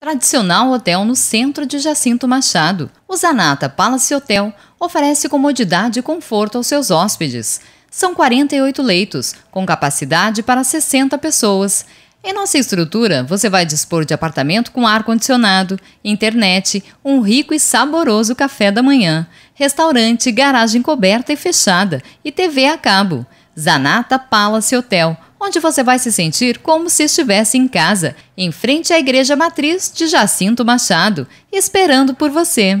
Tradicional hotel no centro de Jacinto Machado, o Zanata Palace Hotel oferece comodidade e conforto aos seus hóspedes. São 48 leitos, com capacidade para 60 pessoas. Em nossa estrutura, você vai dispor de apartamento com ar-condicionado, internet, um rico e saboroso café da manhã, restaurante, garagem coberta e fechada e TV a cabo. Zanata Palace Hotel onde você vai se sentir como se estivesse em casa, em frente à Igreja Matriz de Jacinto Machado, esperando por você.